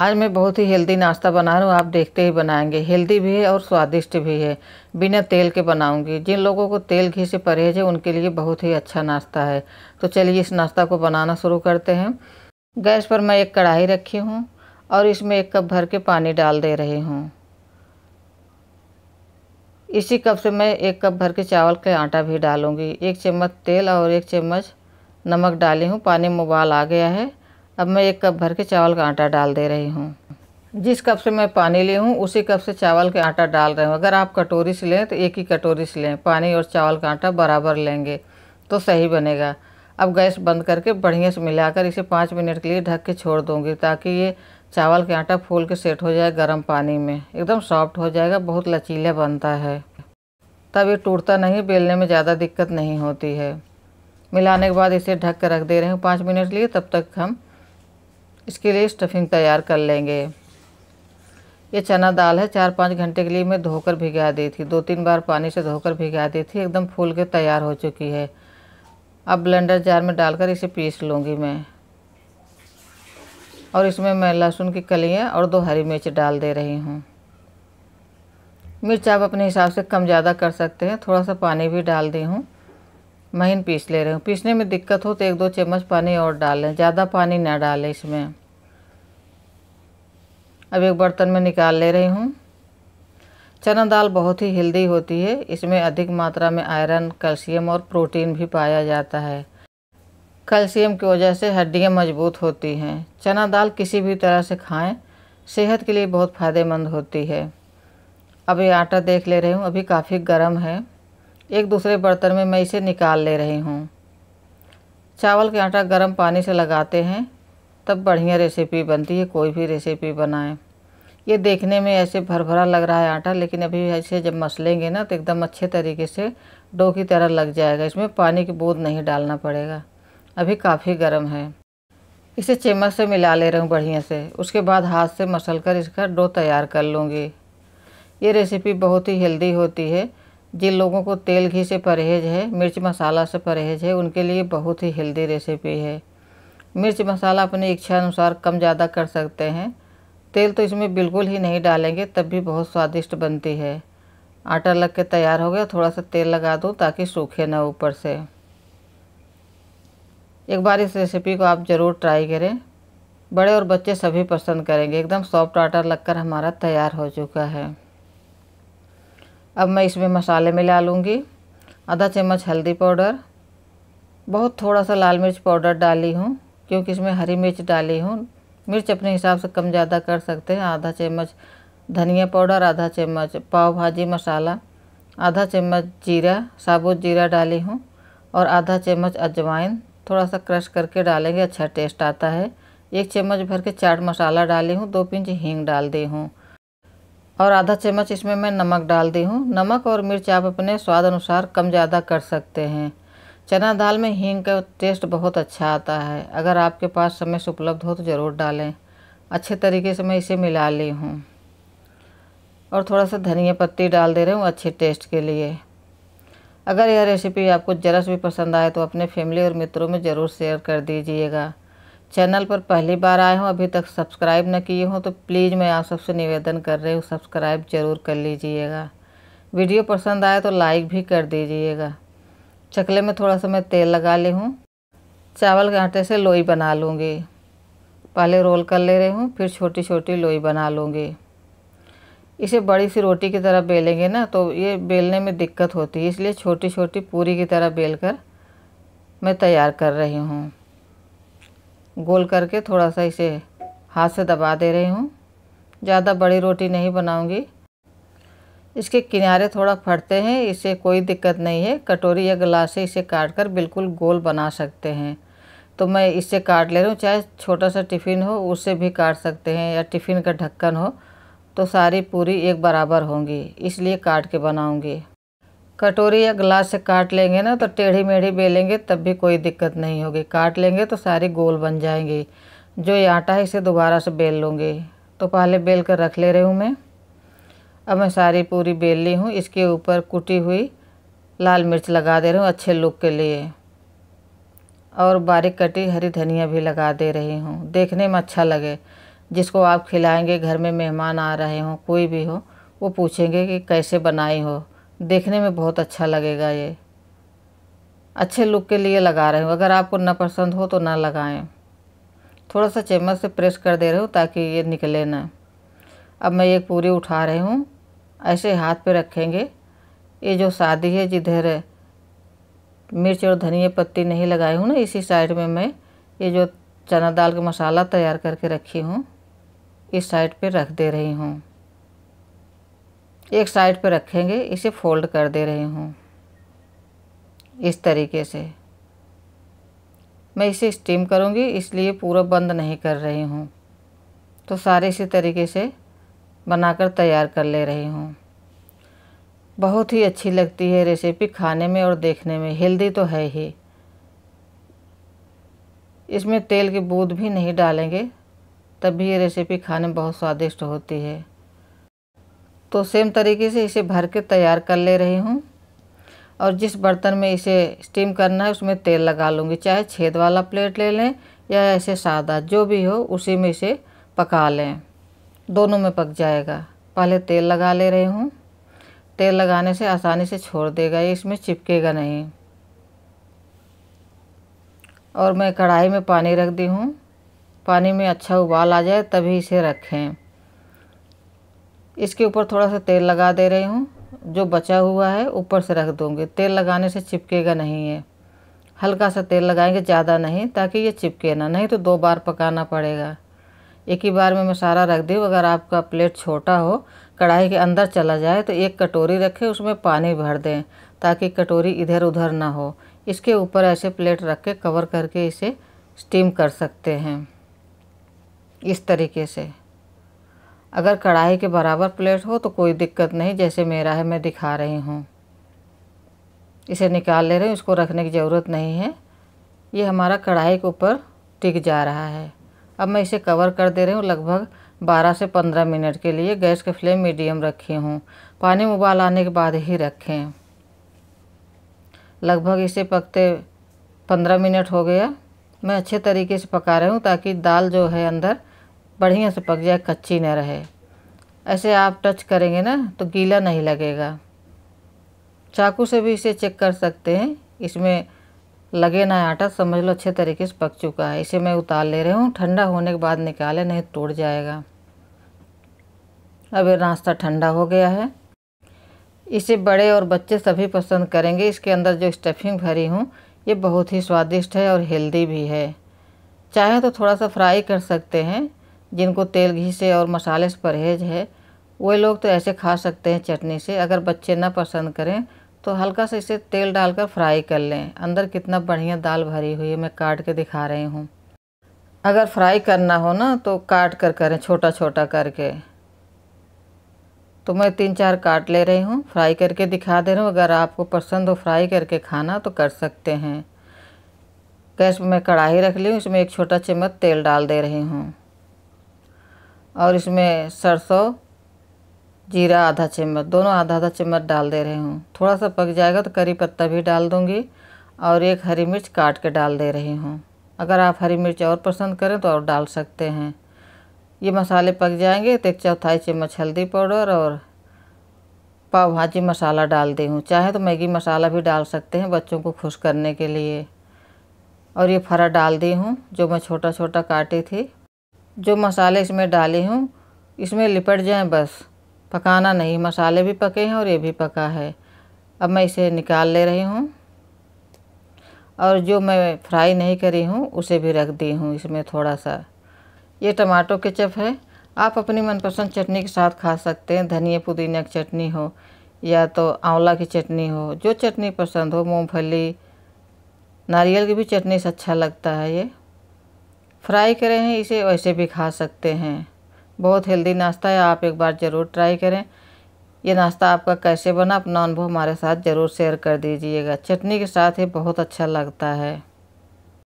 आज मैं बहुत ही हेल्दी नाश्ता बना रहा हूँ आप देखते ही बनाएंगे हेल्दी भी है और स्वादिष्ट भी है बिना तेल के बनाऊंगी जिन लोगों को तेल घी से परहेज है उनके लिए बहुत ही अच्छा नाश्ता है तो चलिए इस नाश्ता को बनाना शुरू करते हैं गैस पर मैं एक कढ़ाई रखी हूँ और इसमें एक कप भर के पानी डाल दे रही हूँ इसी कप से मैं एक कप भर के चावल का आटा भी डालूँगी एक चम्मच तेल और एक चम्मच नमक डाली हूँ पानी में उबाल आ गया है अब मैं एक कप भर के चावल का आटा डाल दे रही हूँ जिस कप से मैं पानी ली हूँ उसी कप से चावल का आटा डाल रही हूँ अगर आप कटोरी से लें तो एक ही कटोरी से लें पानी और चावल का आटा बराबर लेंगे तो सही बनेगा अब गैस बंद करके बढ़िया से मिलाकर इसे पाँच मिनट के लिए ढक के छोड़ दूँगी ताकि ये चावल का आटा फूल के सेट हो जाए गर्म पानी में एकदम सॉफ्ट हो जाएगा बहुत लचीला बनता है तब ये टूटता नहीं बेलने में ज़्यादा दिक्कत नहीं होती है मिलाने के बाद इसे ढक कर रख दे रहे हैं पाँच मिनट के लिए तब तक हम इसके लिए स्टफिंग तैयार कर लेंगे ये चना दाल है चार पाँच घंटे के लिए मैं धोकर भिगा दी थी दो तीन बार पानी से धोकर भिगा दी थी एकदम फूल के तैयार हो चुकी है अब ब्लेंडर जार में डालकर इसे पीस लूँगी मैं और इसमें मैं लहसुन की कलियाँ और दो हरी मिर्च डाल दे रही हूँ मिर्च आप अपने हिसाब से कम ज़्यादा कर सकते हैं थोड़ा सा पानी भी डाल दी हूँ महीन पीस ले रहे हूँ पीसने में दिक्कत हो तो एक दो चम्मच पानी और डालें ज़्यादा पानी ना डालें इसमें अब एक बर्तन में निकाल ले रही हूँ चना दाल बहुत ही हेल्दी होती है इसमें अधिक मात्रा में आयरन कैल्शियम और प्रोटीन भी पाया जाता है कैल्शियम की वजह से हड्डियाँ मजबूत होती हैं चना दाल किसी भी तरह से खाएं सेहत के लिए बहुत फ़ायदेमंद होती है अब ये आटा देख ले रही हूँ अभी काफ़ी गर्म है एक दूसरे बर्तन में मैं इसे निकाल ले रही हूँ चावल के आटा गर्म पानी से लगाते हैं तब बढ़िया रेसिपी बनती है कोई भी रेसिपी बनाएं ये देखने में ऐसे भर भरा लग रहा है आटा लेकिन अभी ऐसे जब मसलेंगे ना तो एकदम अच्छे तरीके से डो की तरह लग जाएगा इसमें पानी की बूंद नहीं डालना पड़ेगा अभी काफ़ी गर्म है इसे चम्मच से मिला ले रहा हूँ बढ़िया से उसके बाद हाथ से मसल कर इसका डो तैयार कर लूँगी ये रेसिपी बहुत ही हेल्दी होती है जिन लोगों को तेल घी से परहेज है मिर्च मसाला से परहेज है उनके लिए बहुत ही हेल्दी रेसिपी है मिर्च मसाला अपनी इच्छा अनुसार कम ज़्यादा कर सकते हैं तेल तो इसमें बिल्कुल ही नहीं डालेंगे तब भी बहुत स्वादिष्ट बनती है आटा लग के तैयार हो गया थोड़ा सा तेल लगा दूँ ताकि सूखे ना ऊपर से एक बार इस रेसिपी को आप ज़रूर ट्राई करें बड़े और बच्चे सभी पसंद करेंगे एकदम सॉफ्ट आटा लगकर हमारा तैयार हो चुका है अब मैं इसमें मसाले मिला लूँगी आधा चम्मच हल्दी पाउडर बहुत थोड़ा सा लाल मिर्च पाउडर डाली हूँ क्योंकि इसमें हरी मिर्च डाली हूँ मिर्च अपने हिसाब से कम ज़्यादा कर सकते हैं आधा चम्मच धनिया पाउडर आधा चम्मच पाव भाजी मसाला आधा चम्मच जीरा साबुत जीरा डाली हूँ और आधा चम्मच अजवाइन थोड़ा सा क्रश करके डालेंगे अच्छा टेस्ट आता है एक चम्मच भर के चाट मसाला डाली हूँ दो पिंच हींग डाल दी हूँ और आधा चम्मच इसमें मैं नमक डाल दी हूँ नमक और मिर्च आप अपने स्वाद अनुसार कम ज़्यादा कर सकते हैं चना दाल में हींग का टेस्ट बहुत अच्छा आता है अगर आपके पास समय से उपलब्ध हो तो ज़रूर डालें अच्छे तरीके से मैं इसे मिला ली हूँ और थोड़ा सा धनिया पत्ती डाल दे रही हूँ अच्छे टेस्ट के लिए अगर यह रेसिपी आपको ज़रा भी पसंद आए तो अपने फैमिली और मित्रों में ज़रूर शेयर कर दीजिएगा चैनल पर पहली बार आए हों अभी तक सब्सक्राइब न किए हों तो प्लीज़ मैं आप सबसे निवेदन कर रही हूँ सब्सक्राइब ज़रूर कर लीजिएगा वीडियो पसंद आए तो लाइक भी कर दीजिएगा चकले में थोड़ा सा मैं तेल लगा ली हूँ चावल के आटे से लोई बना लूँगी पहले रोल कर ले रही हूँ फिर छोटी छोटी लोई बना लूँगी इसे बड़ी सी रोटी की तरह बेलेंगे ना तो ये बेलने में दिक्कत होती है इसलिए छोटी छोटी पूरी की तरह बेल कर मैं तैयार कर रही हूँ गोल करके थोड़ा सा इसे हाथ से दबा दे रही हूँ ज़्यादा बड़ी रोटी नहीं बनाऊँगी इसके किनारे थोड़ा फटते हैं इसे कोई दिक्कत नहीं है कटोरी या गिलास से इसे काट कर बिल्कुल गोल बना सकते हैं तो मैं इससे काट ले रही हूँ चाहे छोटा सा टिफ़िन हो उससे भी काट सकते हैं या टिफ़िन का ढक्कन हो तो सारी पूरी एक बराबर होंगी इसलिए काट के बनाऊँगी कटोरी या ग्लास से काट लेंगे ना तो टेढ़ी मेढ़ी बेलेंगे तब भी कोई दिक्कत नहीं होगी काट लेंगे तो सारी गोल बन जाएंगी जो ये आटा है इसे दोबारा से बेल लूँगी तो पहले बेल कर रख ले रही हूँ मैं अब मैं सारी पूरी बेल ली हूँ इसके ऊपर कुटी हुई लाल मिर्च लगा दे रही हूँ अच्छे लुक के लिए और बारीक कटी हरी धनिया भी लगा दे रही हूँ देखने में अच्छा लगे जिसको आप खिलाएंगे घर में मेहमान आ रहे हों कोई भी हो वो पूछेंगे कि कैसे बनाई हो देखने में बहुत अच्छा लगेगा ये अच्छे लुक के लिए लगा रहे हो अगर आपको ना पसंद हो तो ना लगाएं थोड़ा सा चम्मच से प्रेस कर दे रहे हो ताकि ये निकले ना अब मैं ये पूरी उठा रही हूँ ऐसे हाथ पे रखेंगे ये जो शादी है जिधर मिर्च और धनिया पत्ती नहीं लगाई हूँ ना इसी साइड में मैं ये जो चना दाल का मसाला तैयार करके रखी हूँ इस साइड पे रख दे रही हूँ एक साइड पर रखेंगे इसे फोल्ड कर दे रही हूँ इस तरीके से मैं इसे स्टीम करूँगी इसलिए पूरा बंद नहीं कर रही हूँ तो सारे इसी तरीके से बनाकर तैयार कर ले रही हूँ बहुत ही अच्छी लगती है रेसिपी खाने में और देखने में हेल्दी तो है ही इसमें तेल की बूंद भी नहीं डालेंगे तब भी ये रेसिपी खाने में बहुत स्वादिष्ट होती है तो सेम तरीके से इसे भर के तैयार कर ले रही हूँ और जिस बर्तन में इसे स्टीम करना है उसमें तेल लगा लूँगी चाहे छेद वाला प्लेट ले लें या ऐसे सादा जो भी हो उसी में इसे पका लें दोनों में पक जाएगा पहले तेल लगा ले रही हूँ तेल लगाने से आसानी से छोड़ देगा ये इसमें चिपकेगा नहीं और मैं कढ़ाई में पानी रख दी हूँ पानी में अच्छा उबाल आ जाए तभी इसे रखें इसके ऊपर थोड़ा सा तेल लगा दे रही हूँ जो बचा हुआ है ऊपर से रख दूँगी तेल लगाने से चिपकेगा नहीं है हल्का सा तेल लगाएंगे ज़्यादा नहीं ताकि ये चिपके ना नहीं तो दो बार पकाना पड़ेगा एक ही बार में मैं सारा रख दी अगर आपका प्लेट छोटा हो कढ़ाई के अंदर चला जाए तो एक कटोरी रखें उसमें पानी भर दें ताकि कटोरी इधर उधर ना हो इसके ऊपर ऐसे प्लेट रख के कवर करके इसे स्टीम कर सकते हैं इस तरीके से अगर कढ़ाई के बराबर प्लेट हो तो कोई दिक्कत नहीं जैसे मेरा है मैं दिखा रही हूँ इसे निकाल ले रहे हैं इसको रखने की ज़रूरत नहीं है ये हमारा कढ़ाई के ऊपर टिक जा रहा है अब मैं इसे कवर कर दे रही हूँ लगभग 12 से 15 मिनट के लिए गैस के फ्लेम मीडियम रखी हूँ पानी में उबाल आने के बाद ही रखें लगभग इसे पकते 15 मिनट हो गया मैं अच्छे तरीके से पका रही हूँ ताकि दाल जो है अंदर बढ़िया से पक जाए कच्ची ना रहे ऐसे आप टच करेंगे ना तो गीला नहीं लगेगा चाकू से भी इसे चेक कर सकते हैं इसमें लगे ना आटा समझ लो अच्छे तरीके से पक चुका है इसे मैं उतार ले रही हूँ ठंडा होने के बाद निकाले नहीं टूट तो जाएगा अब नाश्ता ठंडा हो गया है इसे बड़े और बच्चे सभी पसंद करेंगे इसके अंदर जो स्टफिंग भरी हूँ ये बहुत ही स्वादिष्ट है और हेल्दी भी है चाहे तो थोड़ा सा फ्राई कर सकते हैं जिनको तेल घी से और मसाले से परहेज है वे लोग तो ऐसे खा सकते हैं चटनी से अगर बच्चे ना पसंद करें तो हल्का सा इसे तेल डालकर फ्राई कर लें अंदर कितना बढ़िया दाल भरी हुई है मैं काट के दिखा रही हूँ अगर फ्राई करना हो ना तो काट कर करें छोटा छोटा करके तो मैं तीन चार काट ले रही हूँ फ्राई करके दिखा दे रही हूँ अगर आपको पसंद हो फ्राई करके खाना तो कर सकते हैं गैस में मैं कढ़ाई रख ली हूँ इसमें एक छोटा चम्मच तेल डाल दे रही हूँ और इसमें सरसों जीरा आधा चम्मच दोनों आधा आधा चम्मच डाल दे रही हूँ थोड़ा सा पक जाएगा तो करी पत्ता भी डाल दूँगी और एक हरी मिर्च काट के डाल दे रही हूँ अगर आप हरी मिर्च और पसंद करें तो और डाल सकते हैं ये मसाले पक जाएंगे तो एक चौथाई चम्मच हल्दी पाउडर और पाव भाजी मसाला डाल दी हूँ चाहे तो मैगी मसाला भी डाल सकते हैं बच्चों को खुश करने के लिए और ये फरा डाल दी हूँ जो मैं छोटा छोटा काटी थी जो मसाले इसमें डाले हूँ इसमें लिपट जाए बस पकाना नहीं मसाले भी पके हैं और ये भी पका है अब मैं इसे निकाल ले रही हूँ और जो मैं फ्राई नहीं करी हूँ उसे भी रख दी हूँ इसमें थोड़ा सा ये टमाटो केचप है आप अपनी मनपसंद चटनी के साथ खा सकते हैं धनिया पुदीना की चटनी हो या तो आंवला की चटनी हो जो चटनी पसंद हो मूंगफली नारियल की भी चटनी से अच्छा लगता है ये फ्राई करें हैं इसे वैसे भी खा सकते हैं बहुत हेल्दी नाश्ता है आप एक बार ज़रूर ट्राई करें ये नाश्ता आपका कैसे बना अपना अनुभव हमारे साथ ज़रूर शेयर कर दीजिएगा चटनी के साथ ये बहुत अच्छा लगता है